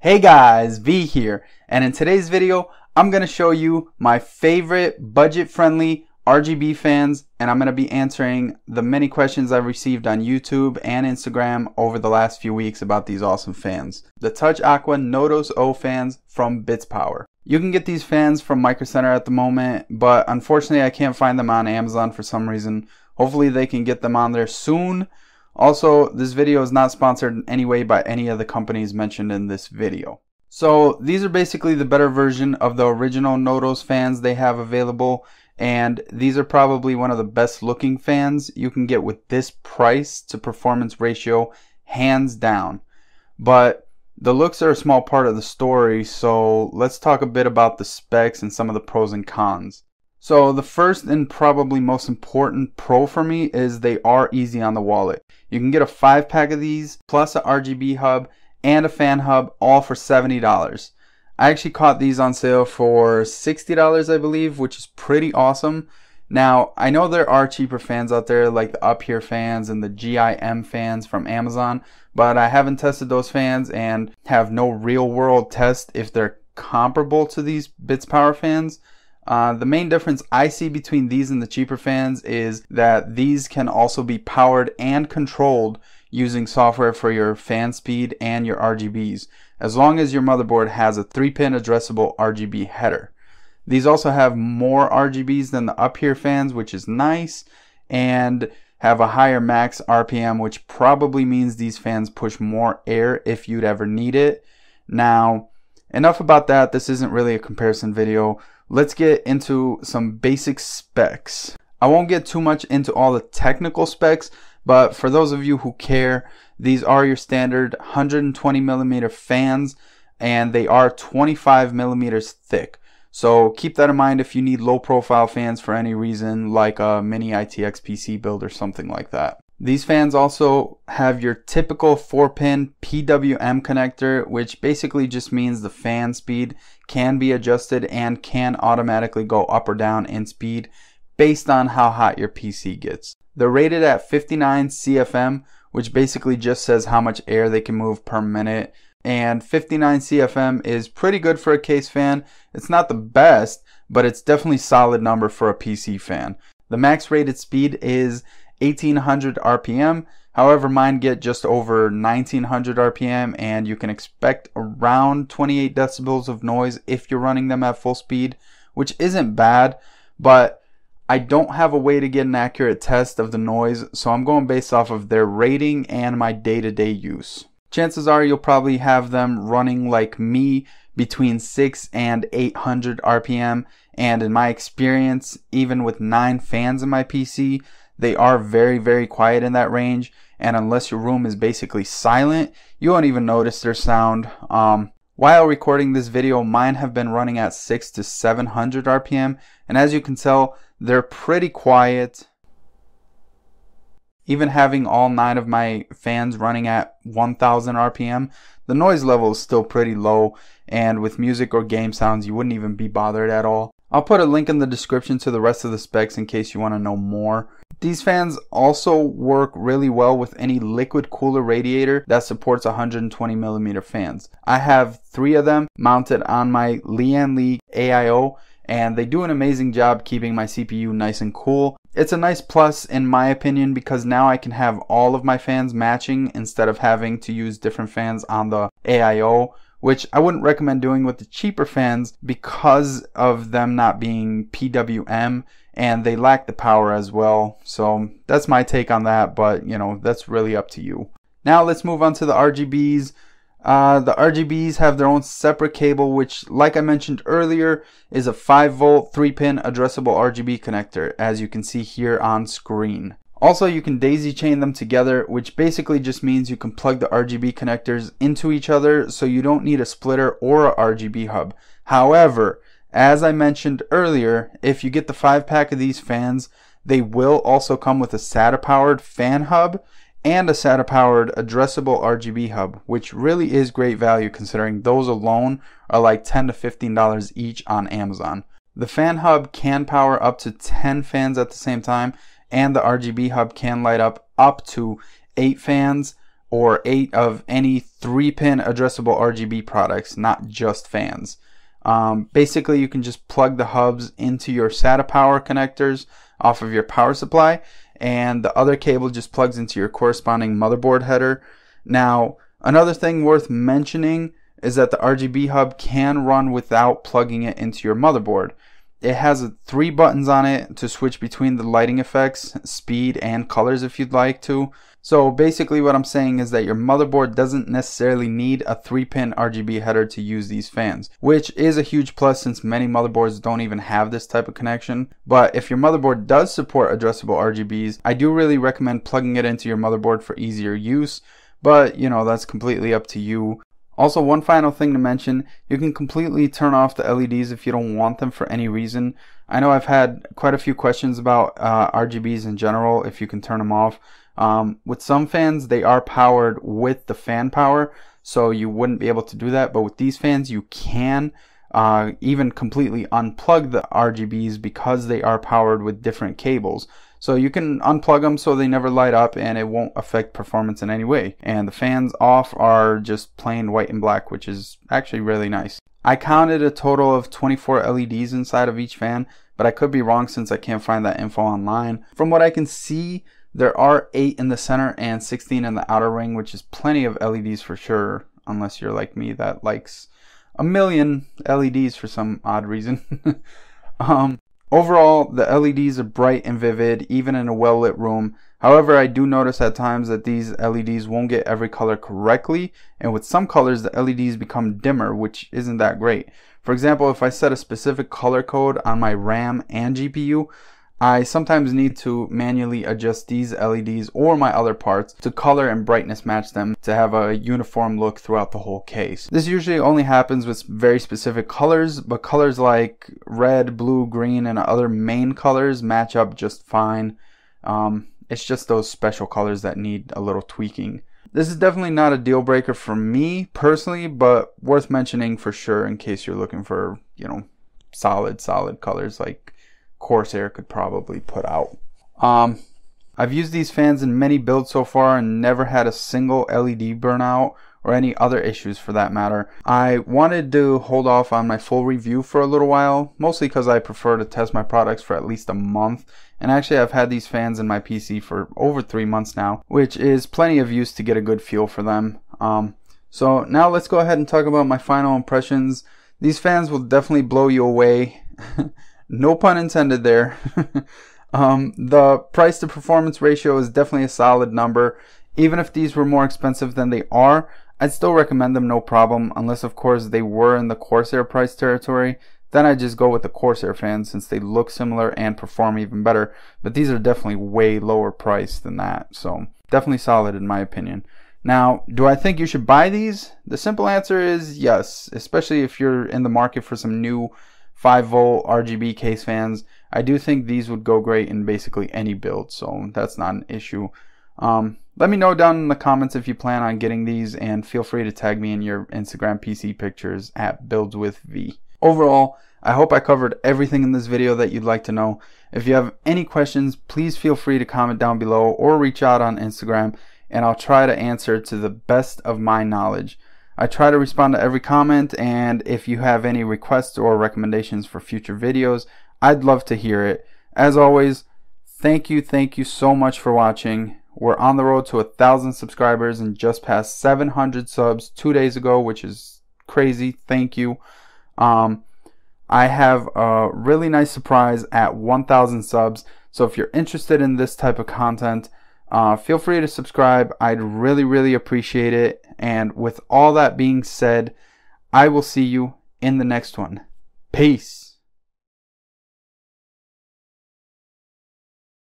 Hey guys, V here, and in today's video, I'm going to show you my favorite budget-friendly RGB fans, and I'm going to be answering the many questions I've received on YouTube and Instagram over the last few weeks about these awesome fans. The Touch Aqua Notos O fans from Bits Power. You can get these fans from Micro Center at the moment, but unfortunately I can't find them on Amazon for some reason. Hopefully they can get them on there soon. Also, this video is not sponsored in any way by any of the companies mentioned in this video. So these are basically the better version of the original Nodos fans they have available and these are probably one of the best looking fans you can get with this price to performance ratio hands down. But the looks are a small part of the story so let's talk a bit about the specs and some of the pros and cons. So the first and probably most important pro for me is they are easy on the wallet. You can get a five pack of these plus a RGB hub and a fan hub all for $70. I actually caught these on sale for $60 I believe, which is pretty awesome. Now, I know there are cheaper fans out there like the Up Here fans and the GIM fans from Amazon, but I haven't tested those fans and have no real world test if they're comparable to these Bits Power fans. Uh, the main difference I see between these and the cheaper fans is that these can also be powered and controlled using software for your fan speed and your RGBs, as long as your motherboard has a 3-pin addressable RGB header. These also have more RGBs than the up here fans, which is nice, and have a higher max RPM, which probably means these fans push more air if you'd ever need it. Now, Enough about that, this isn't really a comparison video. Let's get into some basic specs. I won't get too much into all the technical specs, but for those of you who care, these are your standard 120 millimeter fans and they are 25 millimeters thick. So keep that in mind if you need low profile fans for any reason, like a mini ITX PC build or something like that. These fans also have your typical 4-pin PWM connector, which basically just means the fan speed can be adjusted and can automatically go up or down in speed based on how hot your PC gets. They're rated at 59 CFM, which basically just says how much air they can move per minute. And 59 CFM is pretty good for a case fan. It's not the best, but it's definitely solid number for a PC fan. The max rated speed is 1800 RPM. However, mine get just over 1900 RPM and you can expect around 28 decibels of noise if you're running them at full speed, which isn't bad, but I don't have a way to get an accurate test of the noise, so I'm going based off of their rating and my day-to-day -day use. Chances are you'll probably have them running like me between 6 and 800 RPM, and in my experience, even with 9 fans in my PC, they are very, very quiet in that range. And unless your room is basically silent, you won't even notice their sound. Um, while recording this video, mine have been running at 6 to 700 RPM. And as you can tell, they're pretty quiet. Even having all nine of my fans running at 1000 RPM, the noise level is still pretty low. And with music or game sounds, you wouldn't even be bothered at all. I'll put a link in the description to the rest of the specs in case you want to know more. These fans also work really well with any liquid cooler radiator that supports 120 millimeter fans. I have three of them mounted on my Lian Li AIO and they do an amazing job keeping my CPU nice and cool. It's a nice plus in my opinion because now I can have all of my fans matching instead of having to use different fans on the AIO which I wouldn't recommend doing with the cheaper fans because of them not being PWM and they lack the power as well. So that's my take on that, but you know, that's really up to you. Now let's move on to the RGBs. Uh, the RGBs have their own separate cable, which, like I mentioned earlier, is a 5 volt 3 pin addressable RGB connector, as you can see here on screen. Also, you can daisy chain them together, which basically just means you can plug the RGB connectors into each other so you don't need a splitter or a RGB hub. However, as I mentioned earlier, if you get the five pack of these fans, they will also come with a SATA powered fan hub and a SATA powered addressable RGB hub, which really is great value considering those alone are like $10 to $15 each on Amazon. The fan hub can power up to 10 fans at the same time and the RGB hub can light up up to eight fans or eight of any three pin addressable RGB products, not just fans. Um, basically, you can just plug the hubs into your SATA power connectors off of your power supply, and the other cable just plugs into your corresponding motherboard header. Now, another thing worth mentioning is that the RGB hub can run without plugging it into your motherboard it has three buttons on it to switch between the lighting effects, speed, and colors if you'd like to. So basically what I'm saying is that your motherboard doesn't necessarily need a 3-pin RGB header to use these fans, which is a huge plus since many motherboards don't even have this type of connection. But if your motherboard does support addressable RGBs, I do really recommend plugging it into your motherboard for easier use but you know that's completely up to you also, one final thing to mention, you can completely turn off the LEDs if you don't want them for any reason. I know I've had quite a few questions about uh, RGBs in general, if you can turn them off. Um, with some fans, they are powered with the fan power, so you wouldn't be able to do that, but with these fans, you can. Uh, even completely unplug the RGBs because they are powered with different cables. So you can unplug them so they never light up and it won't affect performance in any way. And the fans off are just plain white and black, which is actually really nice. I counted a total of 24 LEDs inside of each fan, but I could be wrong since I can't find that info online. From what I can see, there are 8 in the center and 16 in the outer ring, which is plenty of LEDs for sure, unless you're like me that likes a million LEDs for some odd reason. um, Overall, the LEDs are bright and vivid, even in a well-lit room. However, I do notice at times that these LEDs won't get every color correctly, and with some colors, the LEDs become dimmer, which isn't that great. For example, if I set a specific color code on my RAM and GPU, I sometimes need to manually adjust these LEDs or my other parts to color and brightness match them to have a uniform look throughout the whole case. This usually only happens with very specific colors, but colors like red, blue, green, and other main colors match up just fine. Um, it's just those special colors that need a little tweaking. This is definitely not a deal breaker for me personally, but worth mentioning for sure in case you're looking for, you know, solid, solid colors like Corsair could probably put out. Um, I've used these fans in many builds so far and never had a single LED burnout or any other issues for that matter. I wanted to hold off on my full review for a little while, mostly because I prefer to test my products for at least a month. And actually, I've had these fans in my PC for over three months now, which is plenty of use to get a good feel for them. Um, so now let's go ahead and talk about my final impressions. These fans will definitely blow you away. No pun intended there. um, the price to performance ratio is definitely a solid number. Even if these were more expensive than they are, I'd still recommend them no problem, unless of course they were in the Corsair price territory. Then I'd just go with the Corsair fans since they look similar and perform even better. But these are definitely way lower priced than that. So definitely solid in my opinion. Now, do I think you should buy these? The simple answer is yes, especially if you're in the market for some new 5 volt RGB case fans. I do think these would go great in basically any build, so that's not an issue. Um, let me know down in the comments if you plan on getting these and feel free to tag me in your Instagram PC pictures at buildswithv. Overall, I hope I covered everything in this video that you'd like to know. If you have any questions, please feel free to comment down below or reach out on Instagram and I'll try to answer to the best of my knowledge. I try to respond to every comment and if you have any requests or recommendations for future videos, I'd love to hear it. As always, thank you, thank you so much for watching. We're on the road to a thousand subscribers and just past 700 subs two days ago, which is crazy. Thank you. Um, I have a really nice surprise at 1,000 subs. So if you're interested in this type of content, uh, feel free to subscribe. I'd really, really appreciate it. And with all that being said, I will see you in the next one. Peace.